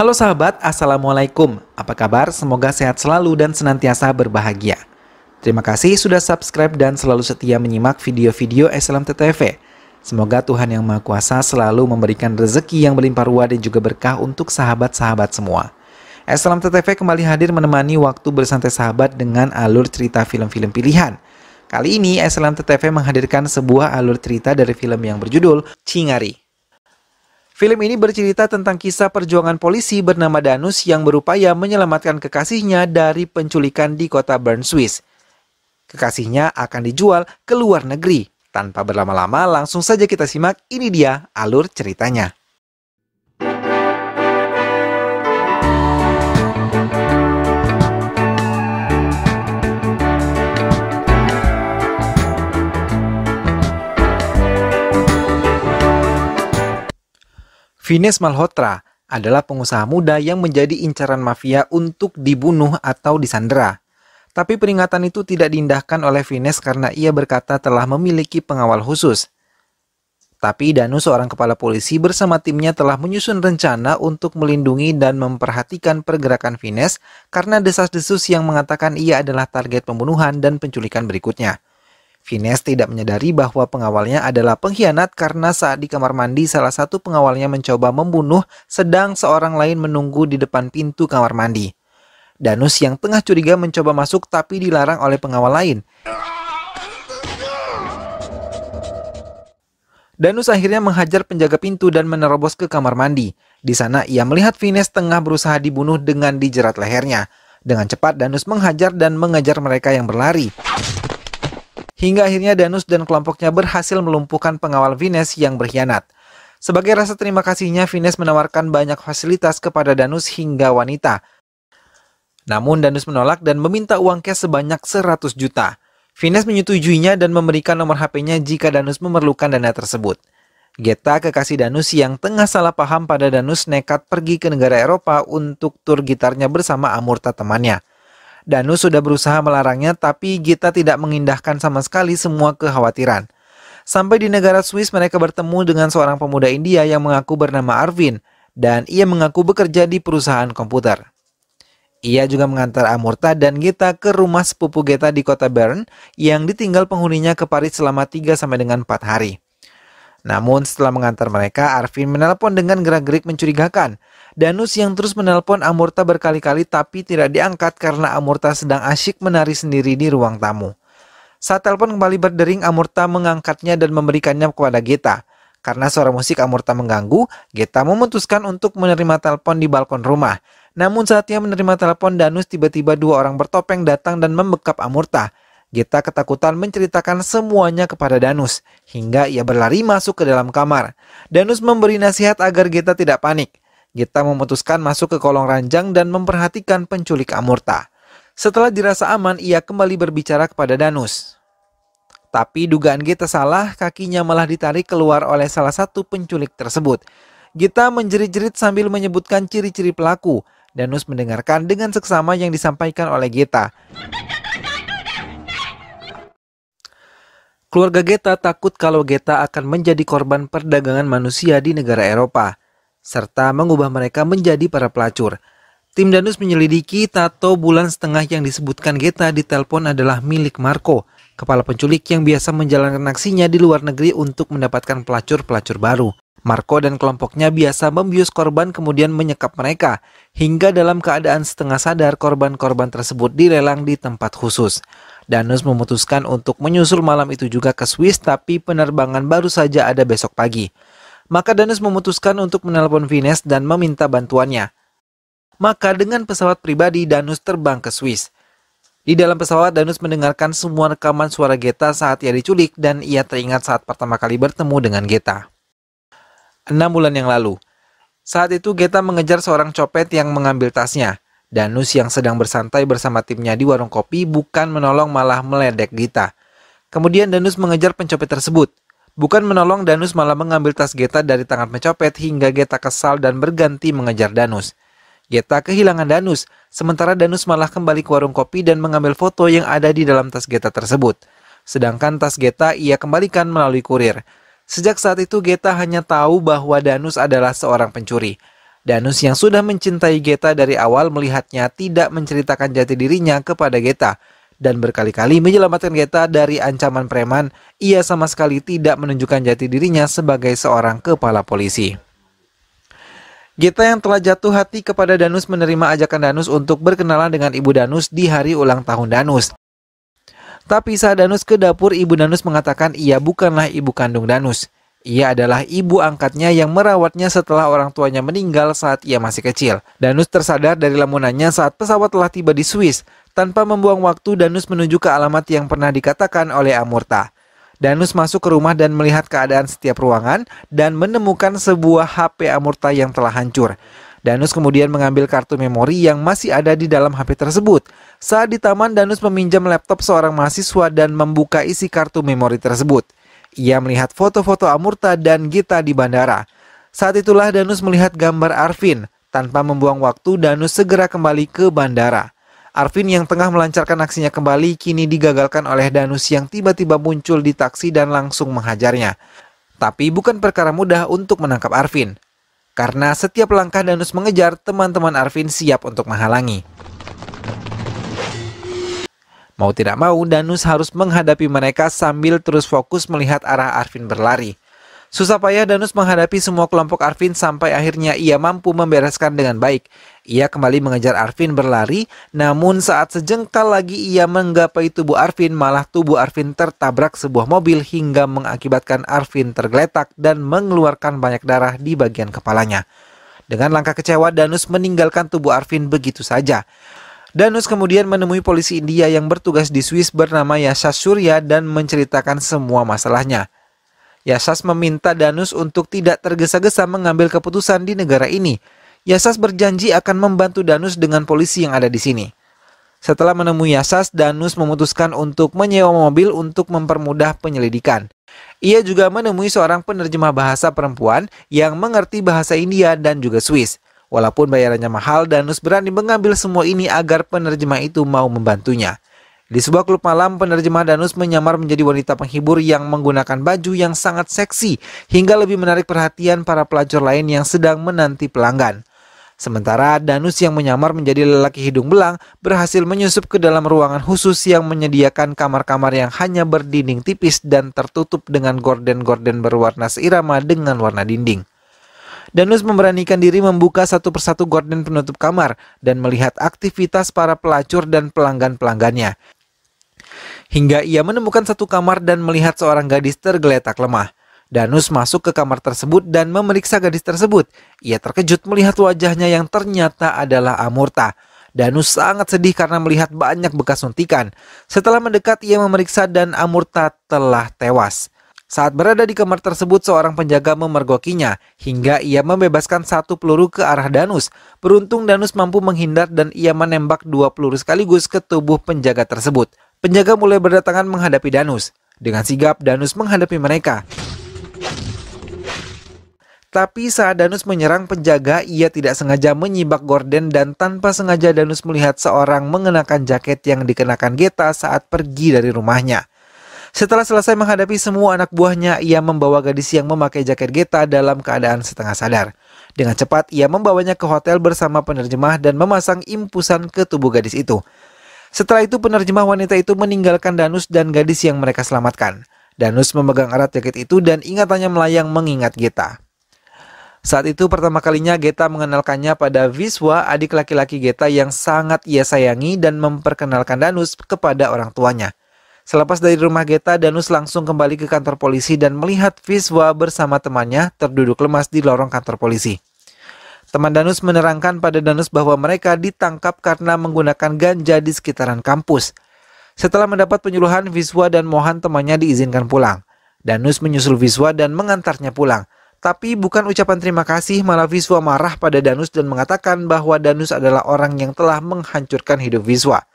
Halo sahabat, Assalamualaikum. Apa kabar? Semoga sehat selalu dan senantiasa berbahagia. Terima kasih sudah subscribe dan selalu setia menyimak video-video SLM TTV. Semoga Tuhan Yang Maha Kuasa selalu memberikan rezeki yang berlimpah ruah dan juga berkah untuk sahabat-sahabat semua. SLM TTV kembali hadir menemani waktu bersantai sahabat dengan alur cerita film-film pilihan. Kali ini SLM TTV menghadirkan sebuah alur cerita dari film yang berjudul Cingari. Film ini bercerita tentang kisah perjuangan polisi bernama Danus yang berupaya menyelamatkan kekasihnya dari penculikan di kota Bern, Swiss. Kekasihnya akan dijual ke luar negeri. Tanpa berlama-lama, langsung saja kita simak ini dia alur ceritanya. Vines Malhotra adalah pengusaha muda yang menjadi incaran mafia untuk dibunuh atau disandera. Tapi peringatan itu tidak diindahkan oleh Vines karena ia berkata telah memiliki pengawal khusus. Tapi Danu seorang kepala polisi bersama timnya telah menyusun rencana untuk melindungi dan memperhatikan pergerakan Vines karena desas-desus yang mengatakan ia adalah target pembunuhan dan penculikan berikutnya. Vines tidak menyadari bahwa pengawalnya adalah pengkhianat karena saat di kamar mandi salah satu pengawalnya mencoba membunuh sedang seorang lain menunggu di depan pintu kamar mandi. Danus yang tengah curiga mencoba masuk tapi dilarang oleh pengawal lain. Danus akhirnya menghajar penjaga pintu dan menerobos ke kamar mandi. Di sana ia melihat Vines tengah berusaha dibunuh dengan dijerat lehernya. Dengan cepat Danus menghajar dan mengejar mereka yang berlari hingga akhirnya Danus dan kelompoknya berhasil melumpuhkan pengawal Vines yang berkhianat. Sebagai rasa terima kasihnya, Vines menawarkan banyak fasilitas kepada Danus hingga wanita. Namun Danus menolak dan meminta uang cash sebanyak 100 juta. Vines menyetujuinya dan memberikan nomor HP-nya jika Danus memerlukan dana tersebut. Geta kekasih Danus yang tengah salah paham pada Danus nekat pergi ke negara Eropa untuk tur gitarnya bersama Amurta temannya. Danu sudah berusaha melarangnya tapi Gita tidak mengindahkan sama sekali semua kekhawatiran. Sampai di negara Swiss mereka bertemu dengan seorang pemuda India yang mengaku bernama Arvin dan ia mengaku bekerja di perusahaan komputer. Ia juga mengantar Amurta dan Gita ke rumah sepupu Gita di kota Bern yang ditinggal penghuninya ke Paris selama 3 sampai dengan 4 hari. Namun setelah mengantar mereka, Arvin menelpon dengan gerak-gerik mencurigakan. Danus yang terus menelpon Amurta berkali-kali tapi tidak diangkat karena Amurta sedang asyik menari sendiri di ruang tamu. Saat telepon kembali berdering, Amurta mengangkatnya dan memberikannya kepada Geta. Karena suara musik Amurta mengganggu, Geta memutuskan untuk menerima telepon di balkon rumah. Namun saat ia menerima telepon, Danus tiba-tiba dua orang bertopeng datang dan membekap Amurta. Geta ketakutan menceritakan semuanya kepada Danus, hingga ia berlari masuk ke dalam kamar. Danus memberi nasihat agar Geta tidak panik. Gita memutuskan masuk ke kolong ranjang dan memperhatikan penculik Amurta. Setelah dirasa aman, ia kembali berbicara kepada Danus. Tapi dugaan Gita salah, kakinya malah ditarik keluar oleh salah satu penculik tersebut. Gita menjerit-jerit sambil menyebutkan ciri-ciri pelaku. Danus mendengarkan dengan seksama yang disampaikan oleh Gita. Keluarga Geta takut kalau Geta akan menjadi korban perdagangan manusia di negara Eropa serta mengubah mereka menjadi para pelacur. Tim Danus menyelidiki tato bulan setengah yang disebutkan Geta di telepon adalah milik Marco, kepala penculik yang biasa menjalankan aksinya di luar negeri untuk mendapatkan pelacur-pelacur baru. Marco dan kelompoknya biasa membius korban kemudian menyekap mereka, hingga dalam keadaan setengah sadar korban-korban tersebut dilelang di tempat khusus. Danus memutuskan untuk menyusul malam itu juga ke Swiss tapi penerbangan baru saja ada besok pagi. Maka Danes memutuskan untuk menelpon Vines dan meminta bantuannya. Maka dengan pesawat pribadi Danus terbang ke Swiss. Di dalam pesawat Danus mendengarkan semua rekaman suara Geta saat ia diculik dan ia teringat saat pertama kali bertemu dengan Geta. Enam bulan yang lalu, saat itu Geta mengejar seorang copet yang mengambil tasnya. Danus yang sedang bersantai bersama timnya di warung kopi bukan menolong malah meledek Geta. Kemudian Danus mengejar pencopet tersebut. Bukan menolong, Danus malah mengambil tas Geta dari tangan pencopet hingga Geta kesal dan berganti mengejar Danus. Geta kehilangan Danus, sementara Danus malah kembali ke warung kopi dan mengambil foto yang ada di dalam tas Geta tersebut. Sedangkan tas Geta ia kembalikan melalui kurir. Sejak saat itu Geta hanya tahu bahwa Danus adalah seorang pencuri. Danus yang sudah mencintai Geta dari awal melihatnya tidak menceritakan jati dirinya kepada Geta dan berkali-kali menyelamatkan Geta dari ancaman preman, ia sama sekali tidak menunjukkan jati dirinya sebagai seorang kepala polisi. Geta yang telah jatuh hati kepada Danus menerima ajakan Danus untuk berkenalan dengan Ibu Danus di hari ulang tahun Danus. Tapi saat Danus ke dapur, Ibu Danus mengatakan ia bukanlah ibu kandung Danus. Ia adalah ibu angkatnya yang merawatnya setelah orang tuanya meninggal saat ia masih kecil. Danus tersadar dari lamunannya saat pesawat telah tiba di Swiss. Tanpa membuang waktu, Danus menuju ke alamat yang pernah dikatakan oleh Amurta. Danus masuk ke rumah dan melihat keadaan setiap ruangan dan menemukan sebuah HP Amurta yang telah hancur. Danus kemudian mengambil kartu memori yang masih ada di dalam HP tersebut. Saat di taman, Danus meminjam laptop seorang mahasiswa dan membuka isi kartu memori tersebut. Ia melihat foto-foto Amurta dan Gita di bandara. Saat itulah Danus melihat gambar Arvin. Tanpa membuang waktu, Danus segera kembali ke bandara. Arvin yang tengah melancarkan aksinya kembali kini digagalkan oleh Danus yang tiba-tiba muncul di taksi dan langsung menghajarnya. Tapi bukan perkara mudah untuk menangkap Arvin. Karena setiap langkah Danus mengejar, teman-teman Arvin siap untuk menghalangi. Mau tidak mau, Danus harus menghadapi mereka sambil terus fokus melihat arah Arvin berlari. Susah payah Danus menghadapi semua kelompok Arvin sampai akhirnya ia mampu membereskan dengan baik. Ia kembali mengejar Arvin berlari, namun saat sejengkal lagi ia menggapai tubuh Arvin, malah tubuh Arvin tertabrak sebuah mobil hingga mengakibatkan Arvin tergeletak dan mengeluarkan banyak darah di bagian kepalanya. Dengan langkah kecewa, Danus meninggalkan tubuh Arvin begitu saja. Danus kemudian menemui polisi India yang bertugas di Swiss bernama Yasha Surya dan menceritakan semua masalahnya. Yasas meminta Danus untuk tidak tergesa-gesa mengambil keputusan di negara ini. Yasas berjanji akan membantu Danus dengan polisi yang ada di sini. Setelah menemui Yasas, Danus memutuskan untuk menyewa mobil untuk mempermudah penyelidikan. Ia juga menemui seorang penerjemah bahasa perempuan yang mengerti bahasa India dan juga Swiss. Walaupun bayarannya mahal, Danus berani mengambil semua ini agar penerjemah itu mau membantunya. Di sebuah klub malam, penerjemah Danus menyamar menjadi wanita penghibur yang menggunakan baju yang sangat seksi hingga lebih menarik perhatian para pelacur lain yang sedang menanti pelanggan. Sementara Danus yang menyamar menjadi lelaki hidung belang berhasil menyusup ke dalam ruangan khusus yang menyediakan kamar-kamar yang hanya berdinding tipis dan tertutup dengan gorden-gorden berwarna seirama dengan warna dinding. Danus memberanikan diri membuka satu persatu gorden penutup kamar dan melihat aktivitas para pelacur dan pelanggan-pelanggannya hingga ia menemukan satu kamar dan melihat seorang gadis tergeletak lemah. Danus masuk ke kamar tersebut dan memeriksa gadis tersebut. Ia terkejut melihat wajahnya yang ternyata adalah Amurta. Danus sangat sedih karena melihat banyak bekas suntikan. Setelah mendekat, ia memeriksa dan Amurta telah tewas. Saat berada di kamar tersebut, seorang penjaga memergokinya hingga ia membebaskan satu peluru ke arah Danus. Beruntung Danus mampu menghindar dan ia menembak dua peluru sekaligus ke tubuh penjaga tersebut. Penjaga mulai berdatangan menghadapi Danus. Dengan sigap, Danus menghadapi mereka. Tapi saat Danus menyerang penjaga, ia tidak sengaja menyibak Gordon dan tanpa sengaja Danus melihat seorang mengenakan jaket yang dikenakan Geta saat pergi dari rumahnya. Setelah selesai menghadapi semua anak buahnya, ia membawa gadis yang memakai jaket Geta dalam keadaan setengah sadar. Dengan cepat, ia membawanya ke hotel bersama penerjemah dan memasang impusan ke tubuh gadis itu. Setelah itu penerjemah wanita itu meninggalkan Danus dan gadis yang mereka selamatkan. Danus memegang erat jaket itu dan ingatannya melayang mengingat Geta. Saat itu pertama kalinya Geta mengenalkannya pada Viswa, adik laki-laki Geta yang sangat ia sayangi dan memperkenalkan Danus kepada orang tuanya. Selepas dari rumah Geta, Danus langsung kembali ke kantor polisi dan melihat Viswa bersama temannya terduduk lemas di lorong kantor polisi. Teman Danus menerangkan pada Danus bahwa mereka ditangkap karena menggunakan ganja di sekitaran kampus. Setelah mendapat penyuluhan, Viswa dan Mohan temannya diizinkan pulang. Danus menyusul Viswa dan mengantarnya pulang. Tapi bukan ucapan terima kasih, malah Viswa marah pada Danus dan mengatakan bahwa Danus adalah orang yang telah menghancurkan hidup Viswa.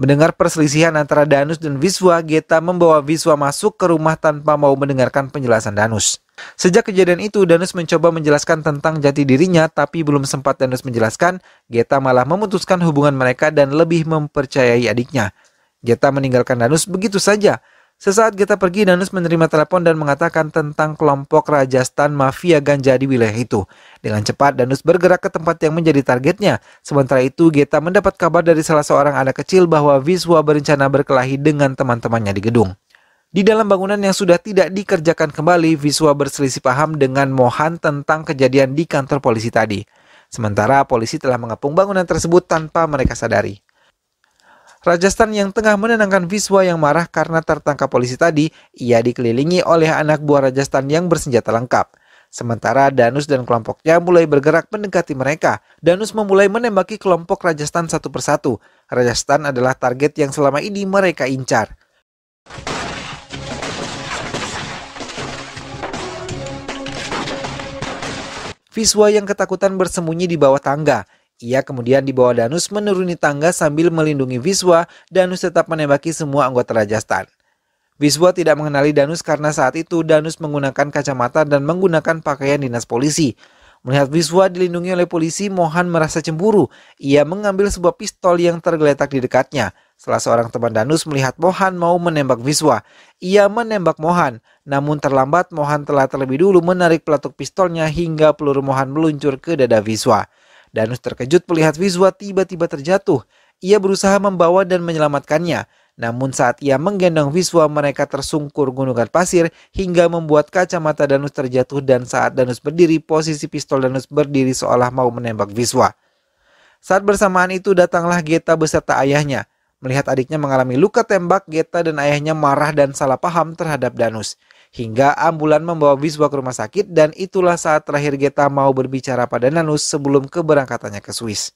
Mendengar perselisihan antara Danus dan Viswa, Geta membawa Viswa masuk ke rumah tanpa mau mendengarkan penjelasan Danus. Sejak kejadian itu, Danus mencoba menjelaskan tentang jati dirinya, tapi belum sempat Danus menjelaskan, Geta malah memutuskan hubungan mereka dan lebih mempercayai adiknya. Geta meninggalkan Danus begitu saja Sesaat kita pergi, Danus menerima telepon dan mengatakan tentang kelompok Rajasthan mafia ganja di wilayah itu. Dengan cepat, Danus bergerak ke tempat yang menjadi targetnya. Sementara itu, Geta mendapat kabar dari salah seorang anak kecil bahwa Viswa berencana berkelahi dengan teman-temannya di gedung. Di dalam bangunan yang sudah tidak dikerjakan kembali, Viswa berselisih paham dengan Mohan tentang kejadian di kantor polisi tadi. Sementara polisi telah mengepung bangunan tersebut tanpa mereka sadari. Rajasthan yang tengah menenangkan Viswa yang marah karena tertangkap polisi tadi, ia dikelilingi oleh anak buah Rajasthan yang bersenjata lengkap. Sementara Danus dan kelompoknya mulai bergerak mendekati mereka. Danus memulai menembaki kelompok Rajasthan satu persatu. Rajasthan adalah target yang selama ini mereka incar. Viswa yang ketakutan bersembunyi di bawah tangga. Ia kemudian dibawa Danus menuruni tangga sambil melindungi Viswa. Danus tetap menembaki semua anggota Rajasthan. Viswa tidak mengenali Danus karena saat itu Danus menggunakan kacamata dan menggunakan pakaian dinas polisi. Melihat Viswa dilindungi oleh polisi, Mohan merasa cemburu. Ia mengambil sebuah pistol yang tergeletak di dekatnya. Salah seorang teman Danus melihat Mohan mau menembak Viswa. Ia menembak Mohan, namun terlambat Mohan telah terlebih dulu menarik pelatuk pistolnya hingga peluru Mohan meluncur ke dada Viswa. Danus terkejut melihat Wiswa tiba-tiba terjatuh. Ia berusaha membawa dan menyelamatkannya. Namun saat ia menggendong Viswa, mereka tersungkur gunungan pasir hingga membuat kacamata Danus terjatuh dan saat Danus berdiri, posisi pistol Danus berdiri seolah mau menembak Viswa. Saat bersamaan itu datanglah Geta beserta ayahnya. Melihat adiknya mengalami luka tembak, Geta dan ayahnya marah dan salah paham terhadap Danus hingga ambulan membawa Biswa ke rumah sakit dan itulah saat terakhir Geta mau berbicara pada Nanus sebelum keberangkatannya ke Swiss.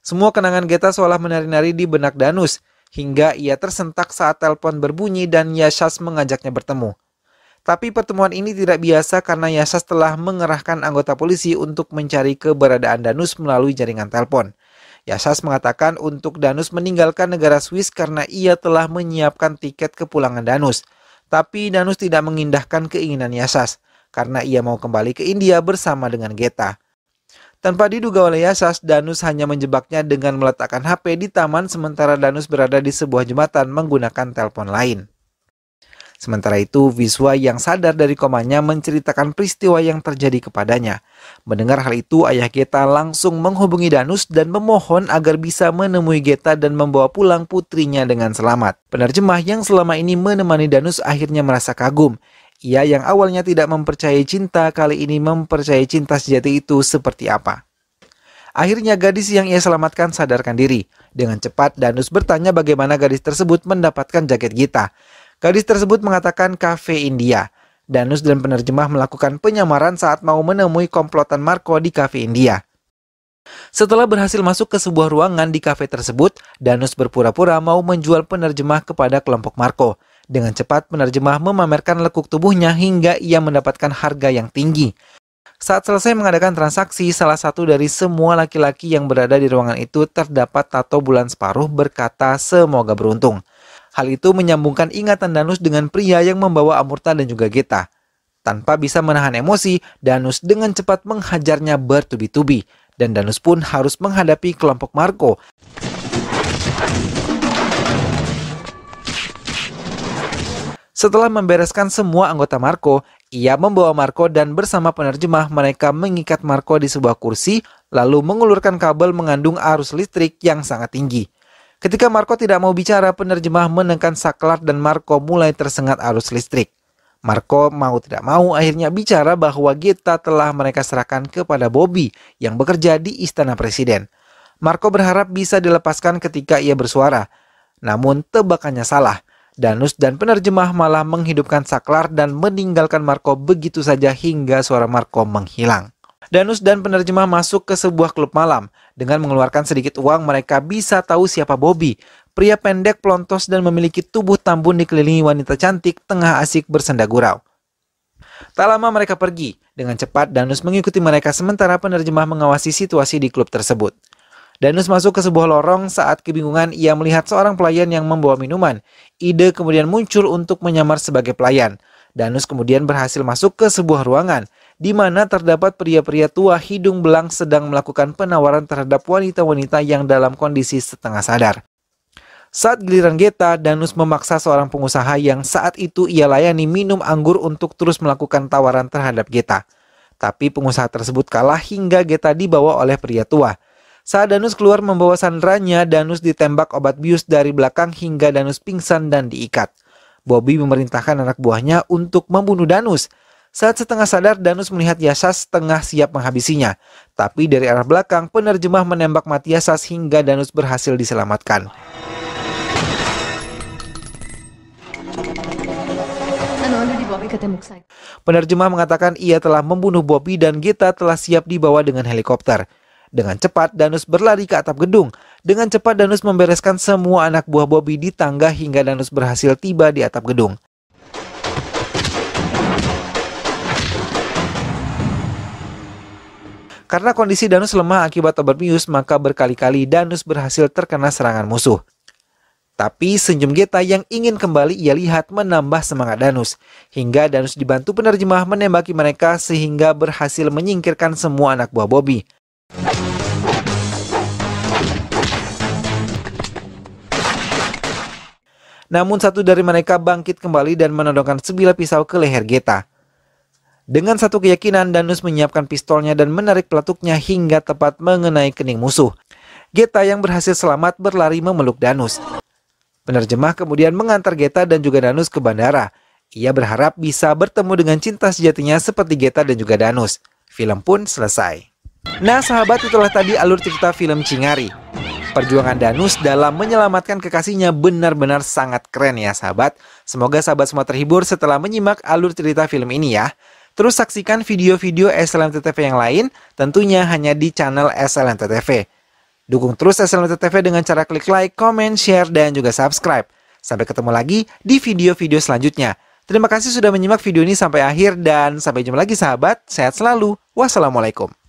Semua kenangan Geta seolah menari-nari di benak Danus hingga ia tersentak saat telepon berbunyi dan Yashas mengajaknya bertemu. Tapi pertemuan ini tidak biasa karena Yasas telah mengerahkan anggota polisi untuk mencari keberadaan Danus melalui jaringan telepon. Yasas mengatakan untuk Danus meninggalkan negara Swiss karena ia telah menyiapkan tiket kepulangan Danus. Tapi Danus tidak mengindahkan keinginan Yasas karena ia mau kembali ke India bersama dengan Geta. Tanpa diduga oleh Yasas, Danus hanya menjebaknya dengan meletakkan HP di taman sementara Danus berada di sebuah jembatan menggunakan telepon lain. Sementara itu, Viswa yang sadar dari komanya menceritakan peristiwa yang terjadi kepadanya. Mendengar hal itu, ayah Geta langsung menghubungi Danus dan memohon agar bisa menemui Geta dan membawa pulang putrinya dengan selamat. Penerjemah yang selama ini menemani Danus akhirnya merasa kagum. Ia yang awalnya tidak mempercayai cinta, kali ini mempercayai cinta sejati itu seperti apa. Akhirnya gadis yang ia selamatkan sadarkan diri. Dengan cepat, Danus bertanya bagaimana gadis tersebut mendapatkan jaket Gita. Gadis tersebut mengatakan kafe India. Danus dan penerjemah melakukan penyamaran saat mau menemui komplotan Marco di kafe India. Setelah berhasil masuk ke sebuah ruangan di kafe tersebut, Danus berpura-pura mau menjual penerjemah kepada kelompok Marco. Dengan cepat, penerjemah memamerkan lekuk tubuhnya hingga ia mendapatkan harga yang tinggi. Saat selesai mengadakan transaksi, salah satu dari semua laki-laki yang berada di ruangan itu terdapat tato bulan separuh berkata semoga beruntung. Hal itu menyambungkan ingatan Danus dengan pria yang membawa Amurta dan juga Geta. Tanpa bisa menahan emosi, Danus dengan cepat menghajarnya bertubi-tubi. Dan Danus pun harus menghadapi kelompok Marco. Setelah membereskan semua anggota Marco, ia membawa Marco dan bersama penerjemah mereka mengikat Marco di sebuah kursi, lalu mengulurkan kabel mengandung arus listrik yang sangat tinggi. Ketika Marco tidak mau bicara, penerjemah menekan saklar dan Marco mulai tersengat arus listrik. Marco mau tidak mau akhirnya bicara bahwa Gita telah mereka serahkan kepada Bobby yang bekerja di istana presiden. Marco berharap bisa dilepaskan ketika ia bersuara. Namun tebakannya salah. Danus dan penerjemah malah menghidupkan saklar dan meninggalkan Marco begitu saja hingga suara Marco menghilang. Danus dan penerjemah masuk ke sebuah klub malam. Dengan mengeluarkan sedikit uang, mereka bisa tahu siapa Bobby. Pria pendek, pelontos, dan memiliki tubuh tambun dikelilingi wanita cantik tengah asik bersenda gurau. Tak lama mereka pergi. Dengan cepat, Danus mengikuti mereka sementara penerjemah mengawasi situasi di klub tersebut. Danus masuk ke sebuah lorong saat kebingungan ia melihat seorang pelayan yang membawa minuman. Ide kemudian muncul untuk menyamar sebagai pelayan. Danus kemudian berhasil masuk ke sebuah ruangan di mana terdapat pria-pria tua hidung belang sedang melakukan penawaran terhadap wanita-wanita yang dalam kondisi setengah sadar. Saat giliran Geta, Danus memaksa seorang pengusaha yang saat itu ia layani minum anggur untuk terus melakukan tawaran terhadap Geta. Tapi pengusaha tersebut kalah hingga Geta dibawa oleh pria tua. Saat Danus keluar membawa sandranya, Danus ditembak obat bius dari belakang hingga Danus pingsan dan diikat. Bobby memerintahkan anak buahnya untuk membunuh Danus. Saat setengah sadar, Danus melihat Yasas setengah siap menghabisinya. Tapi dari arah belakang, penerjemah menembak mati Yasas hingga Danus berhasil diselamatkan. Anu, anu penerjemah mengatakan ia telah membunuh Bobby dan Gita telah siap dibawa dengan helikopter. Dengan cepat, Danus berlari ke atap gedung. Dengan cepat, Danus membereskan semua anak buah Bobby di tangga hingga Danus berhasil tiba di atap gedung. Karena kondisi Danus lemah akibat obat bius, maka berkali-kali Danus berhasil terkena serangan musuh. Tapi senyum Geta yang ingin kembali ia lihat menambah semangat Danus. Hingga Danus dibantu penerjemah menembaki mereka sehingga berhasil menyingkirkan semua anak buah Bobby. Namun satu dari mereka bangkit kembali dan menodongkan sebilah pisau ke leher Geta. Dengan satu keyakinan, Danus menyiapkan pistolnya dan menarik pelatuknya hingga tepat mengenai kening musuh. Geta yang berhasil selamat berlari memeluk Danus. Penerjemah kemudian mengantar Geta dan juga Danus ke bandara. Ia berharap bisa bertemu dengan cinta sejatinya seperti Geta dan juga Danus. Film pun selesai. Nah sahabat itulah tadi alur cerita film Cingari. Perjuangan Danus dalam menyelamatkan kekasihnya benar-benar sangat keren ya sahabat. Semoga sahabat semua terhibur setelah menyimak alur cerita film ini ya. Terus saksikan video-video SLMTTV yang lain, tentunya hanya di channel SLMTTV. Dukung terus SLMTTV dengan cara klik like, comment, share, dan juga subscribe. Sampai ketemu lagi di video-video selanjutnya. Terima kasih sudah menyimak video ini sampai akhir dan sampai jumpa lagi sahabat. Sehat selalu. Wassalamualaikum.